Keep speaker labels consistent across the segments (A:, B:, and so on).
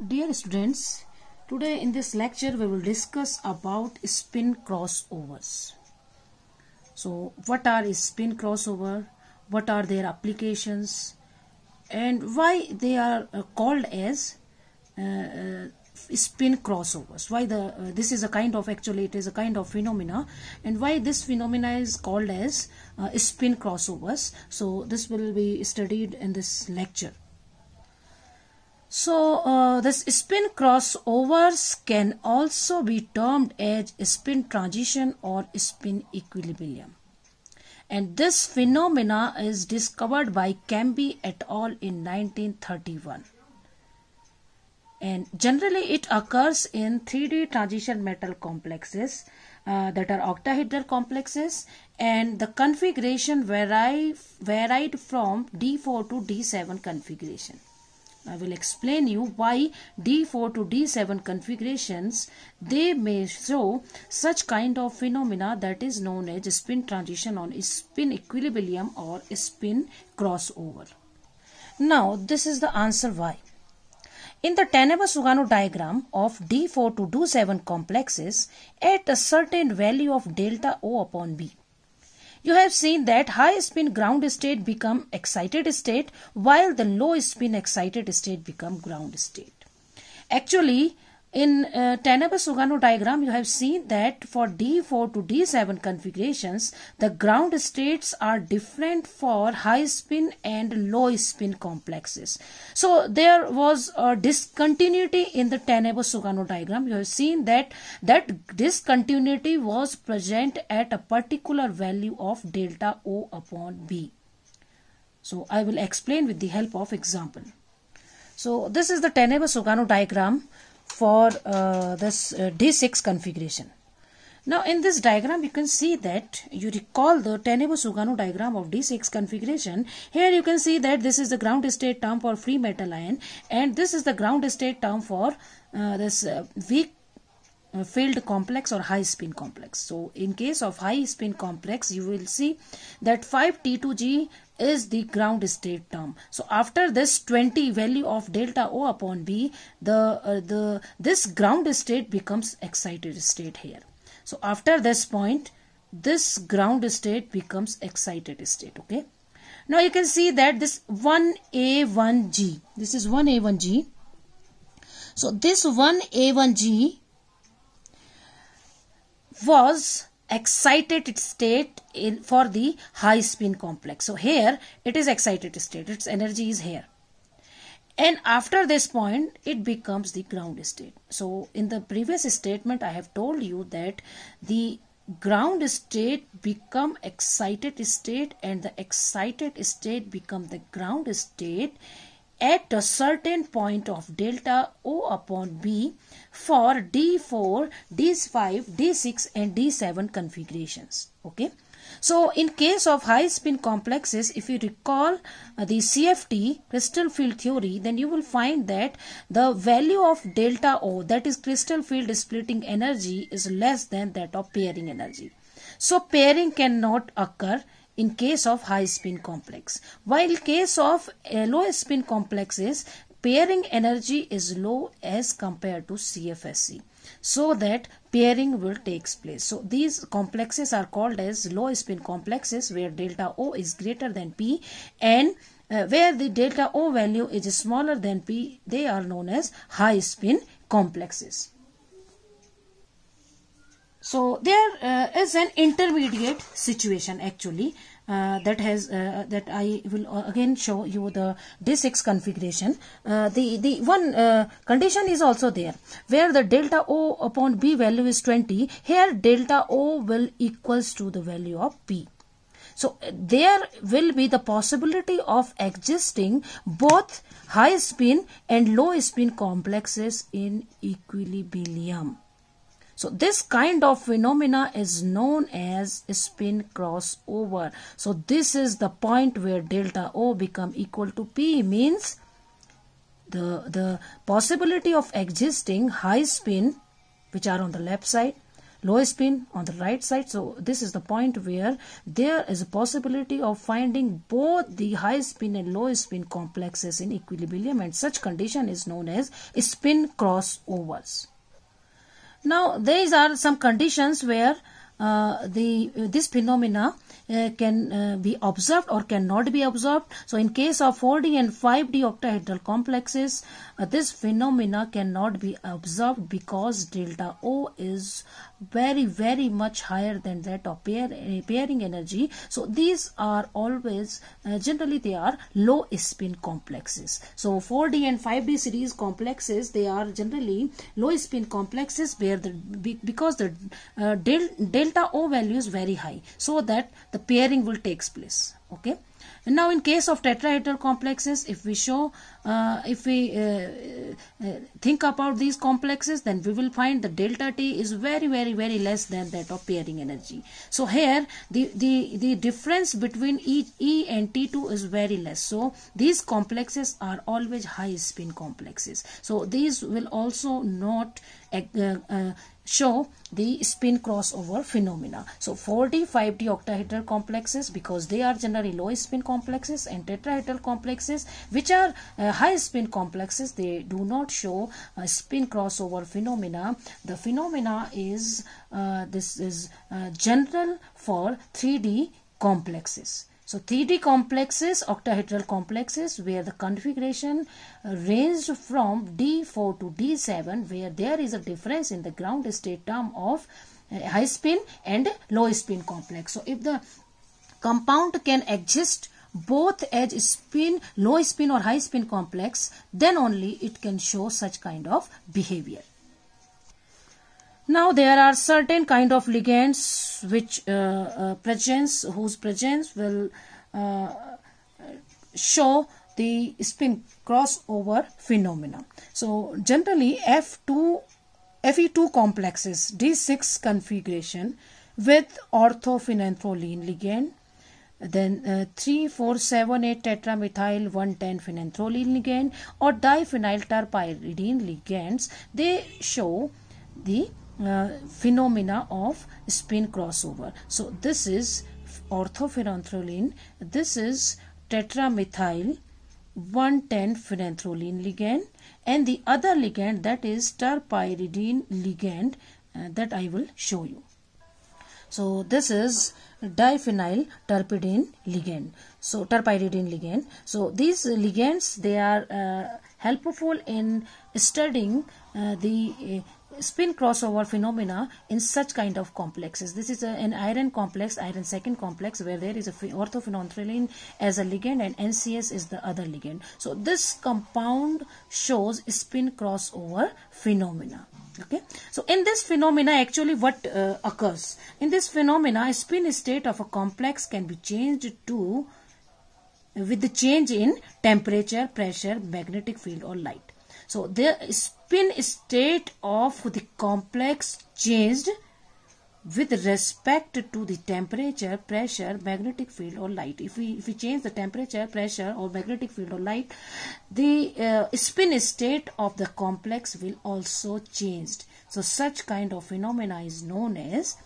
A: Dear students, today in this lecture we will discuss about spin crossovers. So what are spin crossover, what are their applications and why they are uh, called as uh, uh, spin crossovers why the uh, this is a kind of actually it is a kind of phenomena and why this phenomena is called as uh, spin crossovers so this will be studied in this lecture so uh, this spin crossovers can also be termed as spin transition or spin equilibrium. And this phenomena is discovered by Camby et al. in 1931. And generally it occurs in 3D transition metal complexes uh, that are octahedral complexes and the configuration vary, varied from D4 to D7 configuration. I will explain you why D4 to D7 configurations they may show such kind of phenomena that is known as spin transition or spin equilibrium or spin crossover. Now this is the answer why. In the Tanaka-Sugano diagram of D4 to D7 complexes, at a certain value of delta O upon B, you have seen that high spin ground state become excited state while the low spin excited state become ground state. Actually, in uh, Tanabe-Sugano diagram, you have seen that for D4 to D7 configurations, the ground states are different for high spin and low spin complexes. So there was a discontinuity in the Tanabe-Sugano diagram. You have seen that that discontinuity was present at a particular value of delta O upon B. So I will explain with the help of example. So this is the Teneba-Sugano diagram for uh, this uh, D6 configuration. Now in this diagram you can see that you recall the Tenebo-Sugano diagram of D6 configuration. Here you can see that this is the ground state term for free metal ion and this is the ground state term for uh, this uh, weak uh, filled complex or high spin complex. So in case of high spin complex you will see that 5T2G is the ground state term so after this 20 value of delta o upon b the uh, the this ground state becomes excited state here so after this point this ground state becomes excited state okay now you can see that this 1a1g this is 1a1g so this 1a1g was excited state in, for the high spin complex. So here it is excited state, its energy is here. And after this point, it becomes the ground state. So in the previous statement, I have told you that the ground state become excited state and the excited state become the ground state at a certain point of delta O upon B for D4, D5, D6 and D7 configurations. Okay. So in case of high spin complexes, if you recall uh, the CFT crystal field theory, then you will find that the value of delta O that is crystal field splitting energy is less than that of pairing energy. So pairing cannot occur in case of high spin complex. While case of uh, low spin complexes, pairing energy is low as compared to CFSC so that pairing will takes place. So these complexes are called as low spin complexes where delta O is greater than P and uh, where the delta O value is smaller than P they are known as high spin complexes. So there uh, is an intermediate situation actually uh, that has uh, that I will uh, again show you the D6 configuration. Uh, the the one uh, condition is also there where the delta O upon B value is 20. Here delta O will equals to the value of B. So there will be the possibility of existing both high spin and low spin complexes in equilibrium. So this kind of phenomena is known as spin crossover. So this is the point where delta O become equal to P means the, the possibility of existing high spin which are on the left side low spin on the right side so this is the point where there is a possibility of finding both the high spin and low spin complexes in equilibrium and such condition is known as spin crossovers now, these are some conditions where uh, the this phenomena uh, can uh, be observed or cannot be observed. So, in case of 4D and 5D octahedral complexes, uh, this phenomena cannot be observed because delta O is very very much higher than that of pair, eh, pairing energy so these are always uh, generally they are low spin complexes so 4d and 5d series complexes they are generally low spin complexes where the because the uh, del delta o value is very high so that the pairing will takes place okay now in case of tetrahedral complexes if we show uh, if we uh, uh, think about these complexes then we will find the delta t is very very very less than that of pairing energy so here the the the difference between e, e and t2 is very less so these complexes are always high spin complexes so these will also not uh, uh, show the spin crossover phenomena. So 4D, 5D octahedral complexes because they are generally low spin complexes and tetrahedral complexes which are uh, high spin complexes. They do not show spin crossover phenomena. The phenomena is, uh, this is uh, general for 3D complexes. So 3D complexes, octahedral complexes where the configuration uh, ranged from D4 to D7 where there is a difference in the ground state term of uh, high spin and low spin complex. So if the compound can exist both as spin, low spin or high spin complex, then only it can show such kind of behavior. Now there are certain kind of ligands which uh, uh, presence whose presence will uh, show the spin crossover phenomena. So generally F2 Fe2 complexes D6 configuration with orthophenanthroline ligand then uh, 3 4 7 8 tetramethyl 110 phenanthroline ligand or diphenyl terpyridine ligands they show the uh, phenomena of spin crossover. So this is orthophenanthroline, This is tetramethyl 110 phenanthroline ligand and the other ligand that is terpyridine ligand uh, that I will show you. So this is diphenyl terpidine ligand. So terpyridine ligand. So these ligands they are uh, helpful in studying uh, the uh, spin crossover phenomena in such kind of complexes. This is a, an iron complex, iron second complex, where there is a orthophenonthrelene as a ligand and NCS is the other ligand. So this compound shows spin crossover phenomena. Okay, so in this phenomena, actually what uh, occurs? In this phenomena, spin state of a complex can be changed to with the change in temperature, pressure, magnetic field or light. So the spin state of the complex changed with respect to the temperature, pressure, magnetic field or light. If we, if we change the temperature, pressure or magnetic field or light, the uh, spin state of the complex will also change. So such kind of phenomena is known as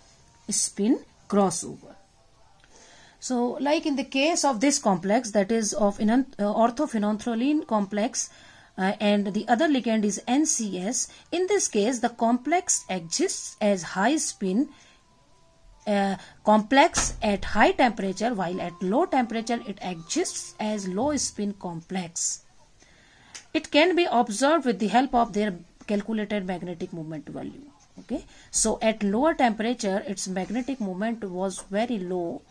A: spin crossover. So like in the case of this complex that is of uh, orthophenonthreline complex, uh, and the other ligand is NCS. In this case, the complex exists as high spin uh, complex at high temperature while at low temperature it exists as low spin complex. It can be observed with the help of their calculated magnetic moment value. Okay, so at lower temperature its magnetic moment was very low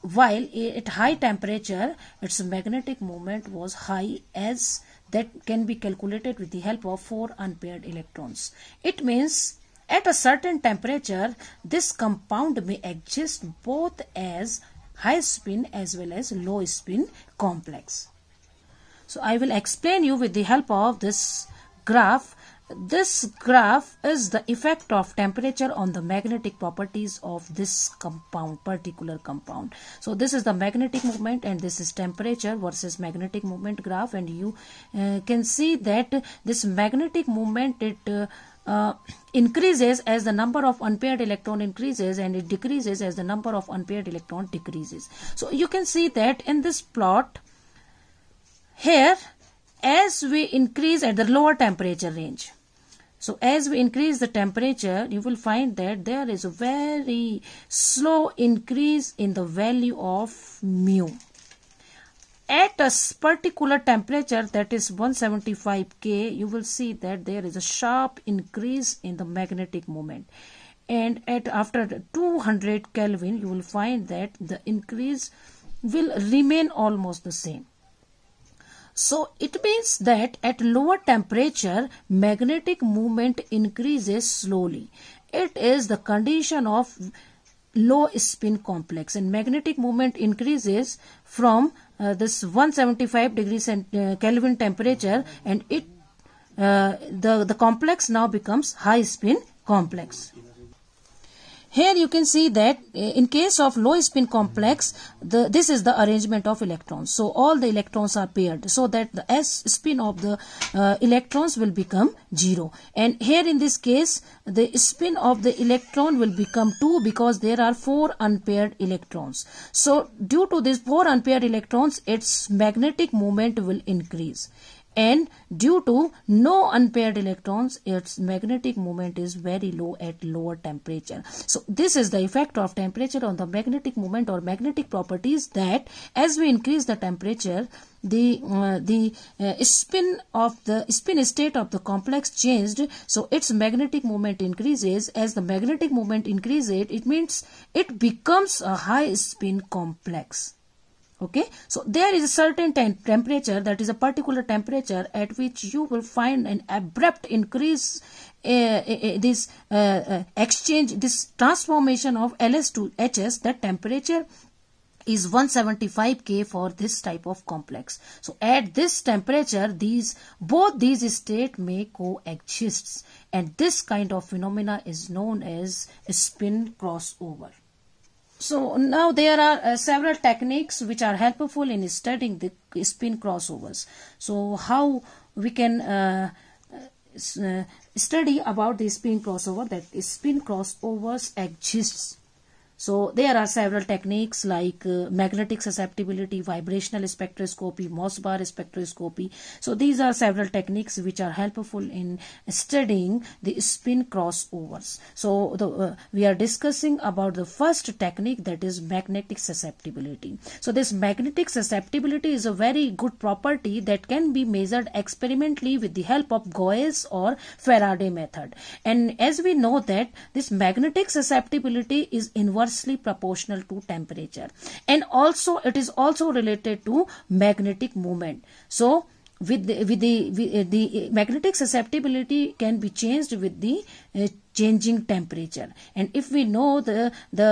A: while at high temperature its magnetic moment was high as that can be calculated with the help of four unpaired electrons. It means at a certain temperature, this compound may exist both as high spin as well as low spin complex. So I will explain you with the help of this graph this graph is the effect of temperature on the magnetic properties of this compound, particular compound. So this is the magnetic moment and this is temperature versus magnetic moment graph and you uh, can see that this magnetic moment it uh, uh, increases as the number of unpaired electron increases and it decreases as the number of unpaired electron decreases. So you can see that in this plot here as we increase at the lower temperature range so as we increase the temperature, you will find that there is a very slow increase in the value of mu. At a particular temperature that is 175 K, you will see that there is a sharp increase in the magnetic moment. And at after 200 Kelvin, you will find that the increase will remain almost the same. So it means that at lower temperature, magnetic moment increases slowly. It is the condition of low spin complex and magnetic moment increases from uh, this 175 degrees uh, Kelvin temperature and it uh, the, the complex now becomes high spin complex. Here you can see that eh, in case of low spin complex, the, this is the arrangement of electrons. So all the electrons are paired so that the s spin of the uh, electrons will become 0. And here in this case, the spin of the electron will become 2 because there are 4 unpaired electrons. So due to these 4 unpaired electrons, its magnetic moment will increase and due to no unpaired electrons its magnetic moment is very low at lower temperature so this is the effect of temperature on the magnetic moment or magnetic properties that as we increase the temperature the uh, the uh, spin of the spin state of the complex changed so its magnetic moment increases as the magnetic moment increases it means it becomes a high spin complex okay so there is a certain temperature that is a particular temperature at which you will find an abrupt increase uh, uh, this uh, exchange this transformation of ls to hs that temperature is 175k for this type of complex so at this temperature these both these state may coexist and this kind of phenomena is known as spin crossover so now there are uh, several techniques which are helpful in studying the spin crossovers. So how we can uh, uh, study about the spin crossover that spin crossovers exists so there are several techniques like uh, magnetic susceptibility, vibrational spectroscopy, Moss bar spectroscopy. So these are several techniques which are helpful in studying the spin crossovers. So the, uh, we are discussing about the first technique that is magnetic susceptibility. So this magnetic susceptibility is a very good property that can be measured experimentally with the help of Gauss or Faraday method. And as we know that this magnetic susceptibility is inverse inversely proportional to temperature and also it is also related to magnetic movement so with the, with the, with uh, the uh, magnetic susceptibility can be changed with the uh, changing temperature and if we know the the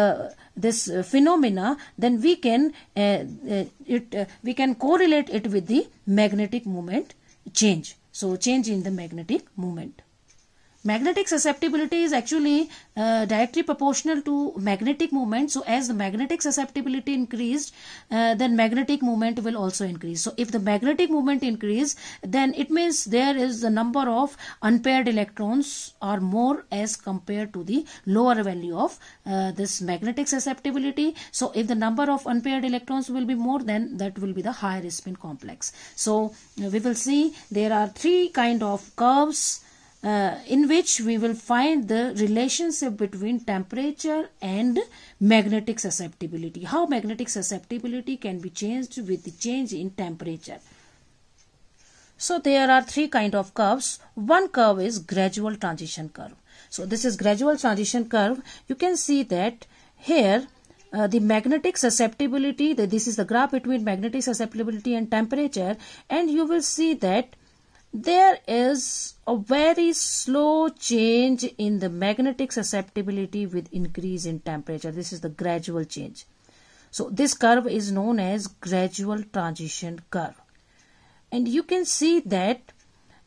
A: this phenomena then we can uh, uh it uh, we can correlate it with the magnetic moment change so change in the magnetic moment Magnetic susceptibility is actually uh, directly proportional to magnetic moment. So as the magnetic susceptibility increased, uh, then magnetic moment will also increase. So if the magnetic moment increase, then it means there is the number of unpaired electrons are more as compared to the lower value of uh, this magnetic susceptibility. So if the number of unpaired electrons will be more, then that will be the higher spin complex. So we will see there are three kind of curves uh, in which we will find the relationship between temperature and magnetic susceptibility. How magnetic susceptibility can be changed with the change in temperature. So there are three kind of curves. One curve is gradual transition curve. So this is gradual transition curve. You can see that here uh, the magnetic susceptibility, the, this is the graph between magnetic susceptibility and temperature and you will see that there is a very slow change in the magnetic susceptibility with increase in temperature. This is the gradual change. So this curve is known as gradual transition curve. And you can see that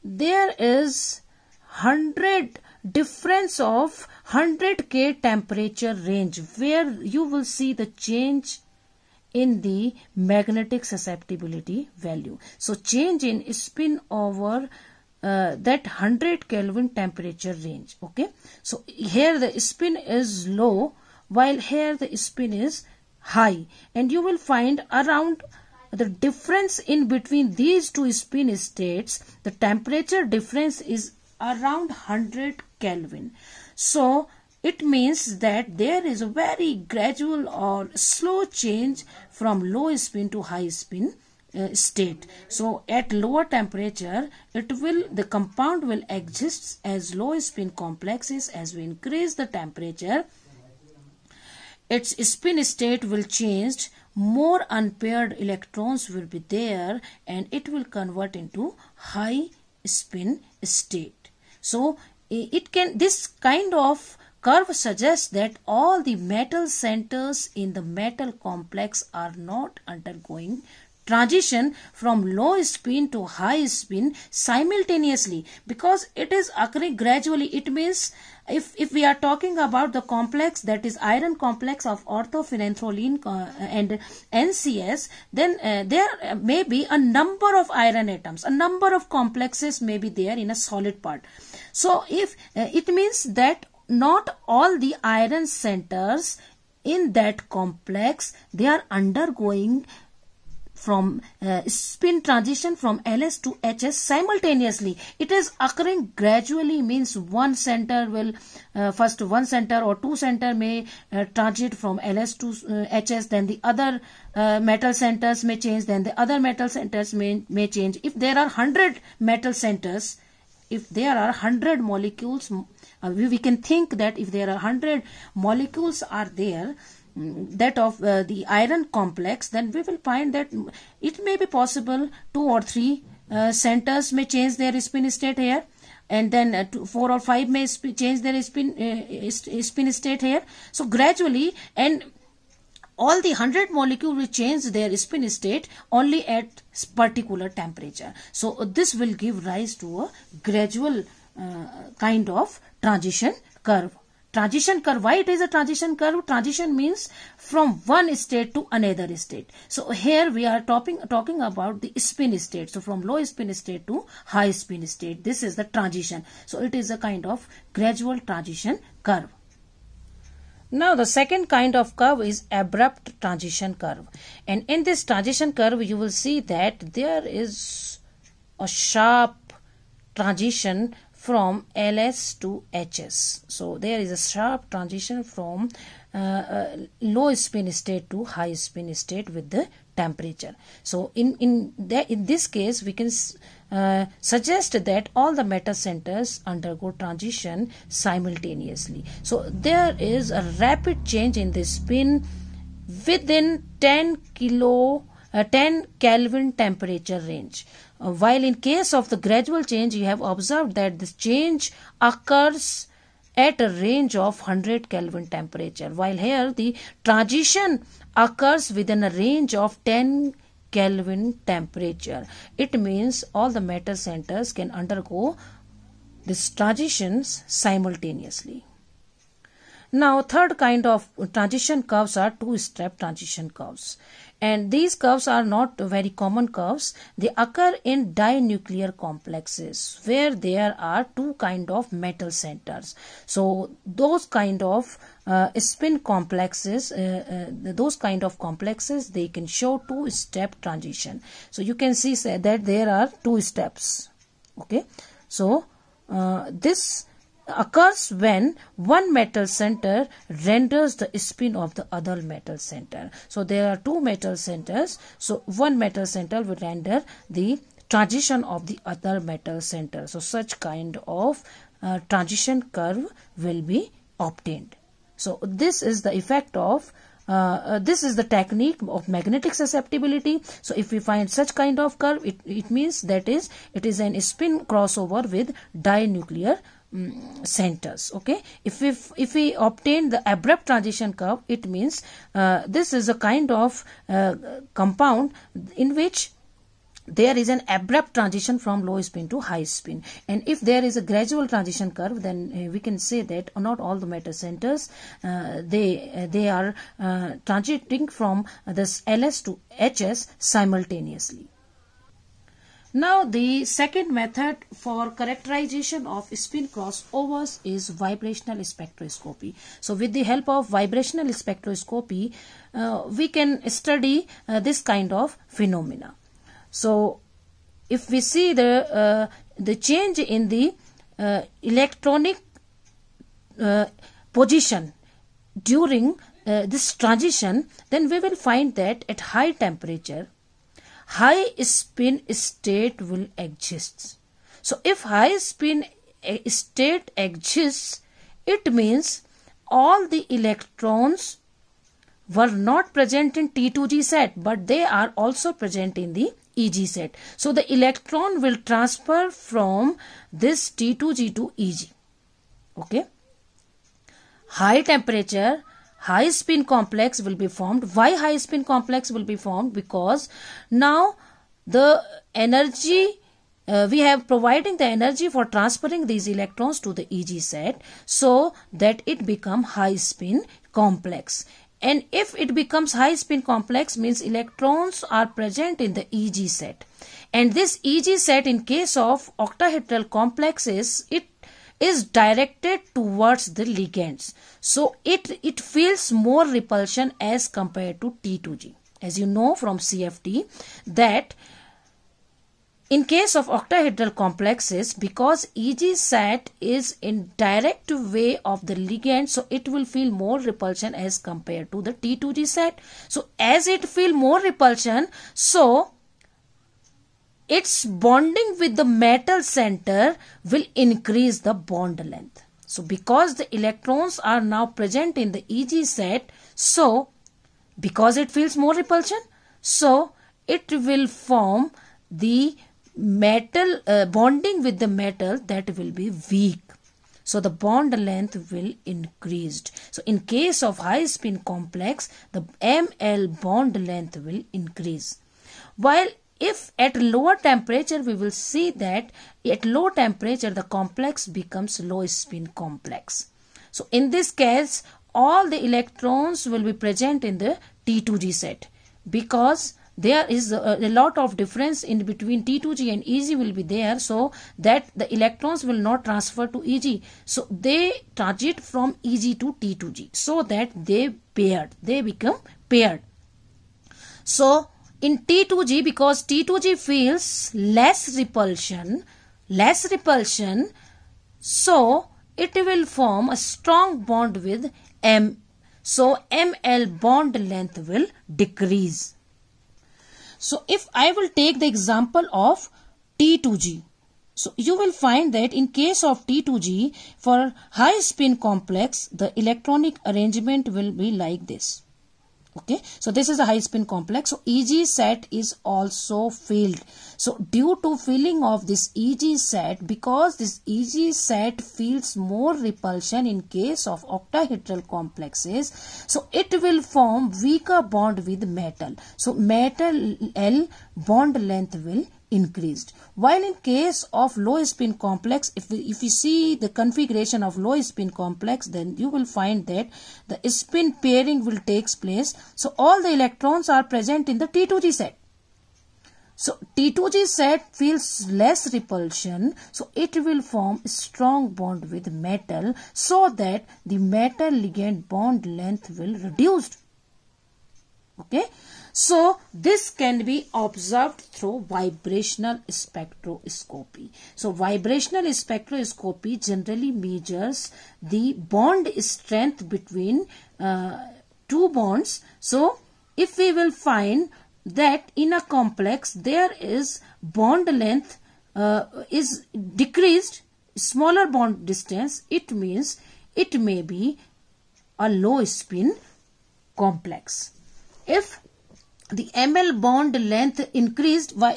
A: there is 100 difference of 100 K temperature range where you will see the change in the magnetic susceptibility value. So change in spin over uh, that 100 Kelvin temperature range. Okay. So here the spin is low while here the spin is high and you will find around the difference in between these two spin states the temperature difference is around 100 Kelvin. So it means that there is a very gradual or slow change from low spin to high spin uh, state. So at lower temperature, it will the compound will exist as low spin complexes as we increase the temperature. Its spin state will change more unpaired electrons will be there and it will convert into high spin state so it can this kind of Curve suggests that all the metal centers in the metal complex are not undergoing transition from low spin to high spin simultaneously because it is occurring gradually. It means if, if we are talking about the complex that is iron complex of orthophenanthrolene uh, and NCS, then uh, there may be a number of iron atoms, a number of complexes may be there in a solid part. So if uh, it means that not all the iron centers in that complex they are undergoing from uh, spin transition from ls to hs simultaneously it is occurring gradually means one center will uh, first one center or two center may uh, transit from ls to hs uh, then the other uh, metal centers may change then the other metal centers may, may change if there are 100 metal centers if there are 100 molecules uh, we, we can think that if there are 100 molecules are there mm, that of uh, the iron complex then we will find that it may be possible two or three uh, centers may change their spin state here and then uh, two, four or five may change their spin uh, spin state here so gradually and all the 100 molecule will change their spin state only at particular temperature so uh, this will give rise to a gradual uh, kind of transition curve. Transition curve, why it is a transition curve? Transition means from one state to another state. So here we are talking, talking about the spin state. So from low spin state to high spin state. This is the transition. So it is a kind of gradual transition curve. Now the second kind of curve is abrupt transition curve. And in this transition curve you will see that there is a sharp transition from LS to HS. So there is a sharp transition from uh, uh, low spin state to high spin state with the temperature. So in in in this case we can uh, suggest that all the meta centers undergo transition simultaneously. So there is a rapid change in the spin within 10 kilo uh, 10 Kelvin temperature range while in case of the gradual change, you have observed that this change occurs at a range of 100 Kelvin temperature, while here the transition occurs within a range of 10 Kelvin temperature. It means all the matter centers can undergo these transitions simultaneously. Now, third kind of transition curves are two-step transition curves. And these curves are not very common curves. They occur in dinuclear complexes where there are two kind of metal centers. So those kind of uh, spin complexes, uh, uh, those kind of complexes, they can show two-step transition. So you can see that there are two steps. Okay. So uh, this occurs when one metal center renders the spin of the other metal center. So there are two metal centers. So one metal center will render the transition of the other metal center. So such kind of uh, transition curve will be obtained. So this is the effect of uh, uh, this is the technique of magnetic susceptibility. So if we find such kind of curve, it, it means that is, it is an spin crossover with dinuclear centers okay if we if we obtain the abrupt transition curve it means uh, this is a kind of uh, compound in which there is an abrupt transition from low spin to high spin and if there is a gradual transition curve then uh, we can say that not all the matter centers uh, they uh, they are uh, transiting from this ls to hs simultaneously now the second method for characterization of spin crossovers is vibrational spectroscopy. So with the help of vibrational spectroscopy, uh, we can study uh, this kind of phenomena. So if we see the, uh, the change in the uh, electronic uh, position during uh, this transition, then we will find that at high temperature, high spin state will exist. So if high spin state exists, it means all the electrons were not present in T2G set but they are also present in the EG set. So the electron will transfer from this T2G to EG. Okay. High temperature high spin complex will be formed. Why high spin complex will be formed? Because now the energy uh, we have providing the energy for transferring these electrons to the EG set so that it become high spin complex and if it becomes high spin complex means electrons are present in the EG set and this EG set in case of octahedral complexes it is directed towards the ligands so it it feels more repulsion as compared to T2G as you know from CFT that in case of octahedral complexes, because EG set is in direct way of the ligand, so it will feel more repulsion as compared to the T2G set. So as it feel more repulsion, so its bonding with the metal center will increase the bond length. So because the electrons are now present in the EG set, so because it feels more repulsion, so it will form the metal uh, bonding with the metal that will be weak. So the bond length will increased. So in case of high spin complex, the ML bond length will increase. While if at lower temperature we will see that at low temperature the complex becomes low spin complex so in this case all the electrons will be present in the t2g set because there is a, a, lot of difference in between T2G and EG will be there so that the electrons will not transfer to EG. So they transit from EG to T2G so that they paired, they become paired. So in T2G because T2G feels less repulsion, less repulsion, so it will form a strong bond with M. So ML bond length will decrease. So if I will take the example of T2G. So you will find that in case of T2G for high spin complex the electronic arrangement will be like this okay so this is a high spin complex so eg set is also filled so due to filling of this eg set because this eg set feels more repulsion in case of octahedral complexes so it will form weaker bond with metal so metal l bond length will increased. While in case of low spin complex, if we, if we see the configuration of low spin complex, then you will find that the spin pairing will takes place. So all the electrons are present in the T2G set. So T2G set feels less repulsion, so it will form strong bond with metal so that the metal ligand bond length will reduced. Okay. So this can be observed through vibrational spectroscopy. So vibrational spectroscopy generally measures the bond strength between uh, two bonds. So if we will find that in a complex there is bond length uh, is decreased smaller bond distance it means it may be a low spin complex if the ml bond length increased uh,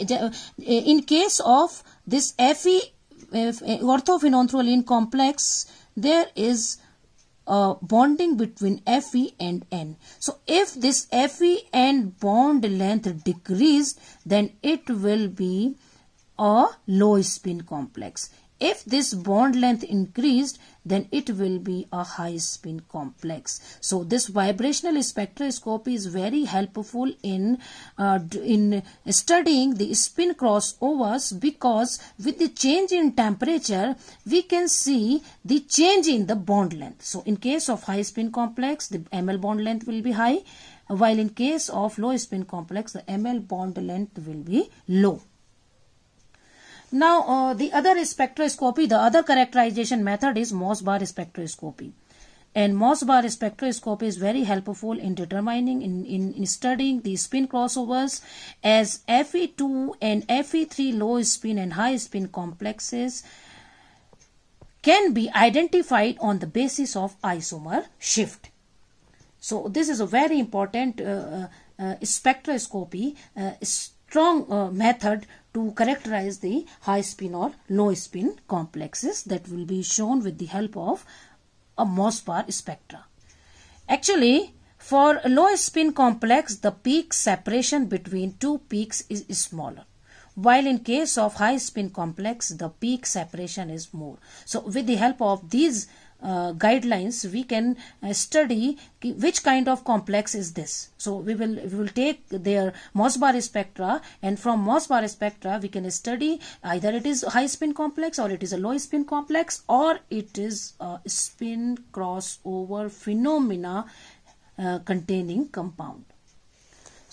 A: in case of this Fe uh, orthophenanthroline complex there is a bonding between Fe and N. So if this Fe and bond length decreased then it will be a low spin complex. If this bond length increased then it will be a high spin complex. So this vibrational spectroscopy is very helpful in, uh, in studying the spin crossovers because with the change in temperature, we can see the change in the bond length. So in case of high spin complex, the ML bond length will be high while in case of low spin complex, the ML bond length will be low. Now, uh, the other is spectroscopy. The other characterization method is Moss bar spectroscopy. And Moss bar spectroscopy is very helpful in determining, in, in, in studying the spin crossovers as Fe2 and Fe3 low spin and high spin complexes can be identified on the basis of isomer shift. So this is a very important uh, uh, uh spectroscopy, uh, strong uh, method to characterize the high spin or low spin complexes that will be shown with the help of a Mospar spectra. Actually, for low spin complex, the peak separation between two peaks is smaller while in case of high spin complex the peak separation is more so with the help of these uh, guidelines we can uh, study which kind of complex is this so we will we will take their Mossbauer spectra and from Mossbauer spectra we can study either it is high spin complex or it is a low spin complex or it is a spin crossover phenomena uh, containing compound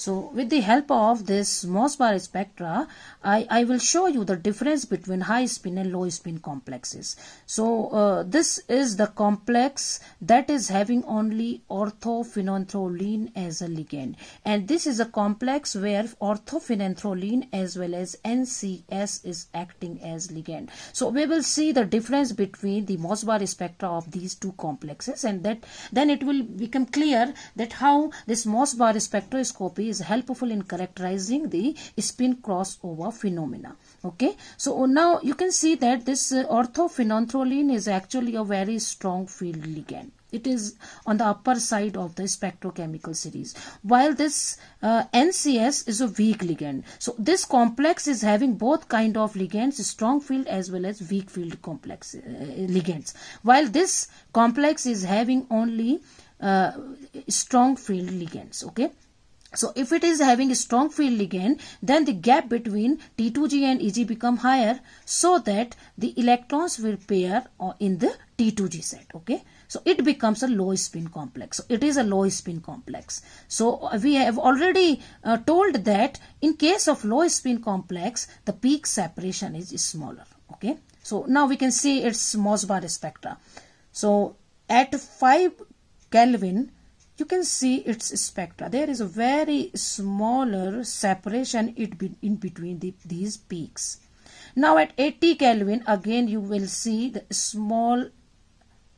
A: so with the help of this MOSBAR spectra, I, I will show you the difference between high spin and low spin complexes. So uh, this is the complex that is having only orthophenanthroline as a ligand. And this is a complex where orthophenanthroline as well as NCS is acting as ligand. So we will see the difference between the MOSBAR spectra of these two complexes and that then it will become clear that how this MOSBAR spectroscopy is helpful in characterizing the spin crossover phenomena okay so now you can see that this uh, orthophenanthroline is actually a very strong field ligand it is on the upper side of the spectrochemical series while this uh, ncs is a weak ligand so this complex is having both kind of ligands strong field as well as weak field complex uh, ligands while this complex is having only uh, strong field ligands okay so if it is having a strong field ligand, then the gap between T2G and EG become higher so that the electrons will pair uh, in the T2G set. Okay. So it becomes a low spin complex. So it is a low spin complex. So uh, we have already uh, told that in case of low spin complex, the peak separation is smaller. Okay. So now we can see its Moss spectra. So at 5 Kelvin, you can see its spectra there is a very smaller separation in between the, these peaks now at 80 kelvin again you will see the small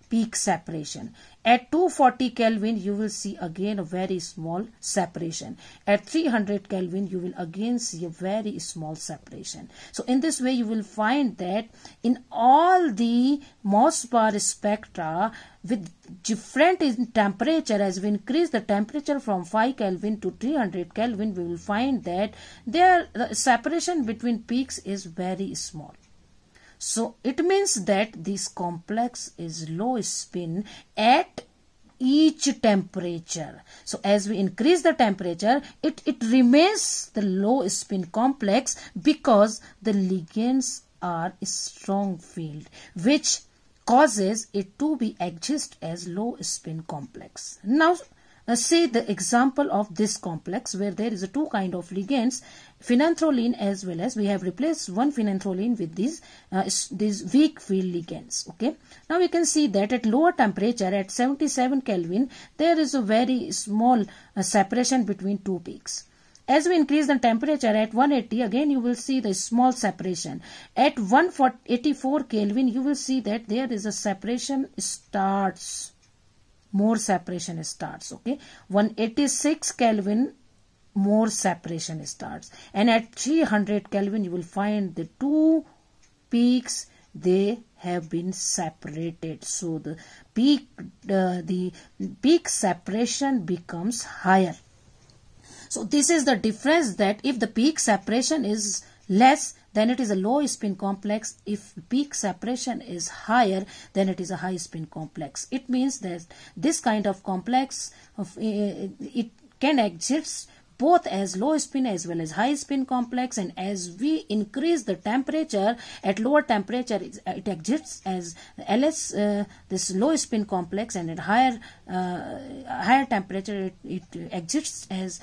A: peak separation at 240 Kelvin, you will see again a very small separation. At 300 Kelvin, you will again see a very small separation. So in this way, you will find that in all the bar spectra, with different in temperature as we increase the temperature from 5 kelvin to 300 kelvin we will find that their the separation between peaks is very small so it means that this complex is low spin at each temperature. So as we increase the temperature, it, it remains the low spin complex because the ligands are strong field which causes it to be exist as low spin complex. Now uh, see the example of this complex where there is a two kind of ligands phenanthroline as well as we have replaced one phenanthroline with these uh, these weak field ligands okay now we can see that at lower temperature at 77 kelvin there is a very small uh, separation between two peaks as we increase the temperature at 180 again you will see the small separation at 184 kelvin you will see that there is a separation starts more separation starts okay 186 kelvin more separation starts and at 300 kelvin you will find the two peaks they have been separated so the peak uh, the peak separation becomes higher so this is the difference that if the peak separation is less then it is a low spin complex if peak separation is higher then it is a high spin complex it means that this kind of complex of, uh, it can exist both as low spin as well as high spin complex and as we increase the temperature at lower temperature it exists as LS uh, this low spin complex and at higher uh, higher temperature it, it exists as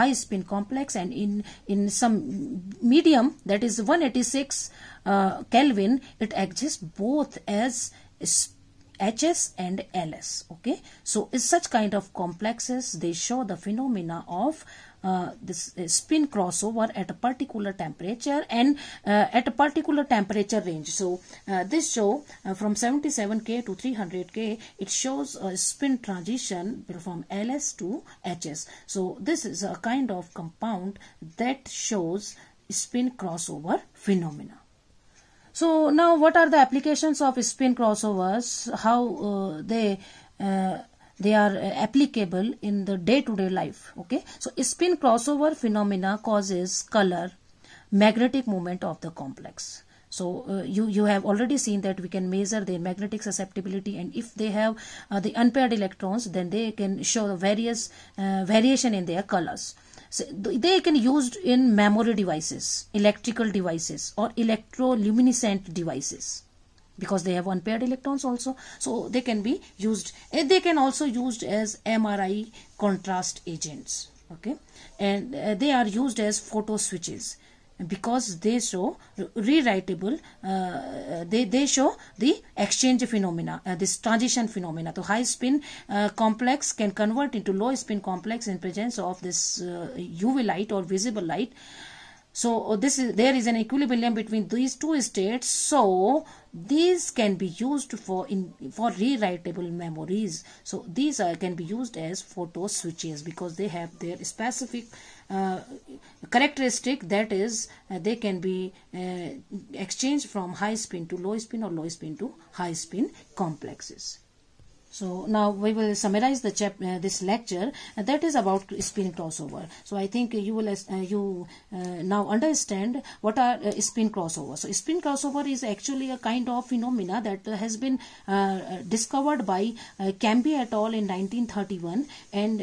A: high spin complex and in in some medium that is 186 uh, Kelvin it exists both as HS and LS. Okay, so in such kind of complexes, they show the phenomena of uh, this uh, spin crossover at a particular temperature and uh, at a particular temperature range. So uh, this show from 77K to 300K, it shows a spin transition from LS to HS. So this is a kind of compound that shows spin crossover phenomena. So now what are the applications of spin crossovers, how uh, they uh, they are uh, applicable in the day-to-day -day life okay so spin crossover phenomena causes color magnetic moment of the complex so uh, you you have already seen that we can measure their magnetic susceptibility and if they have uh, the unpaired electrons then they can show the various uh, variation in their colors so they can used in memory devices electrical devices or electroluminescent devices because they have unpaired electrons also so they can be used eh, they can also used as MRI contrast agents okay and uh, they are used as photo switches because they show rewritable uh, they they show the exchange phenomena uh, this transition phenomena so high spin uh, complex can convert into low spin complex in presence of this uv uh, light or visible light so uh, this is there is an equilibrium between these two states. So these can be used for in for rewritable memories. So these are can be used as photo switches because they have their specific uh, characteristic that is uh, they can be uh, exchanged from high spin to low spin or low spin to high spin complexes. So now we will summarize the chap uh, this lecture uh, that is about spin crossover. So I think you will uh, you uh, now understand what are uh, spin crossover. So spin crossover is actually a kind of phenomena that has been uh, discovered by Camby et al in 1931 and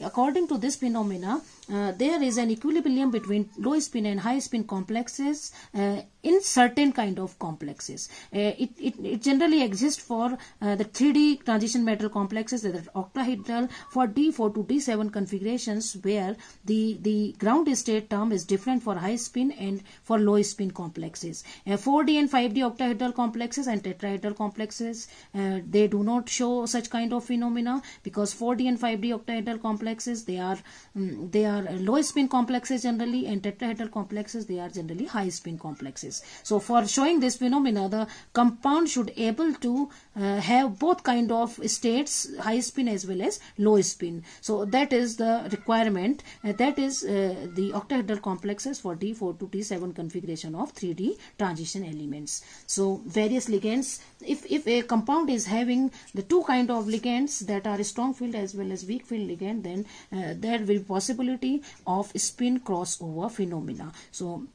A: according to this phenomena uh, there is an equilibrium between low spin and high spin complexes uh, in certain kind of complexes. Uh, it, it, it, generally exists for uh, the 3D transition metal complexes that are octahedral for D4 to D7 configurations where the, the ground state term is different for high spin and for low spin complexes. 4D uh, and 5D octahedral complexes and tetrahedral complexes, uh, they do not show such kind of phenomena because 4D and 5D octahedral complexes, they are, um, they are are uh, low spin complexes generally and tetrahedral complexes they are generally high spin complexes. So for showing this phenomena the compound should able to uh, have both kind of states high spin as well as low spin. So that is the requirement uh, that is uh, the octahedral complexes for D4 to d 7 configuration of 3D transition elements. So various ligands if, if a compound is having the two kind of ligands that are strong field as well as weak field ligand then uh, there will be possibility of spin crossover phenomena so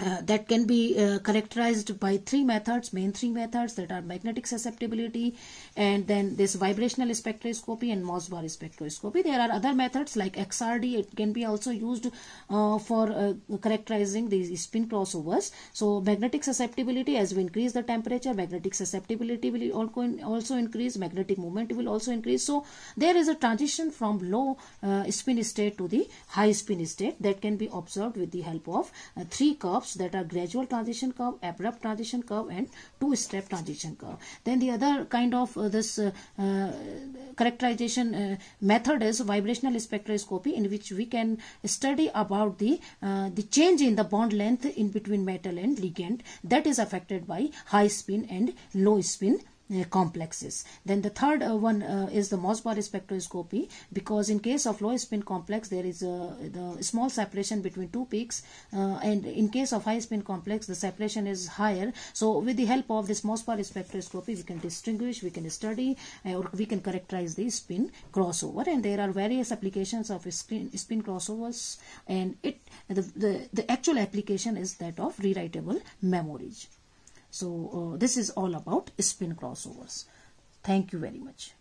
A: uh, that can be uh, characterized by three methods main three methods that are magnetic susceptibility and then this vibrational spectroscopy and Mossbauer bar spectroscopy there are other methods like XRD it can be also used uh, for uh, characterizing these spin crossovers so magnetic susceptibility as we increase the temperature magnetic susceptibility will also increase magnetic moment will also increase so there is a transition from low uh, spin state to the high spin state that can be observed with the help of uh, three curves curves that are gradual transition curve, abrupt transition curve and two-step transition curve. Then the other kind of uh, this uh, uh, characterization uh, method is vibrational spectroscopy in which we can study about the, uh, the change in the bond length in between metal and ligand that is affected by high spin and low spin uh, complexes. Then the third uh, one uh, is the Mossbody spectroscopy because in case of low spin complex there is a the small separation between two peaks and in case of high spin complex the separation is higher. So with the help of this Mossbody spectroscopy we can distinguish, we can study or we can characterize the spin crossover and there are various applications of spin, spin crossovers and it the, the, the actual application is that of rewritable memories. So uh, this is all about spin crossovers. Thank you very much.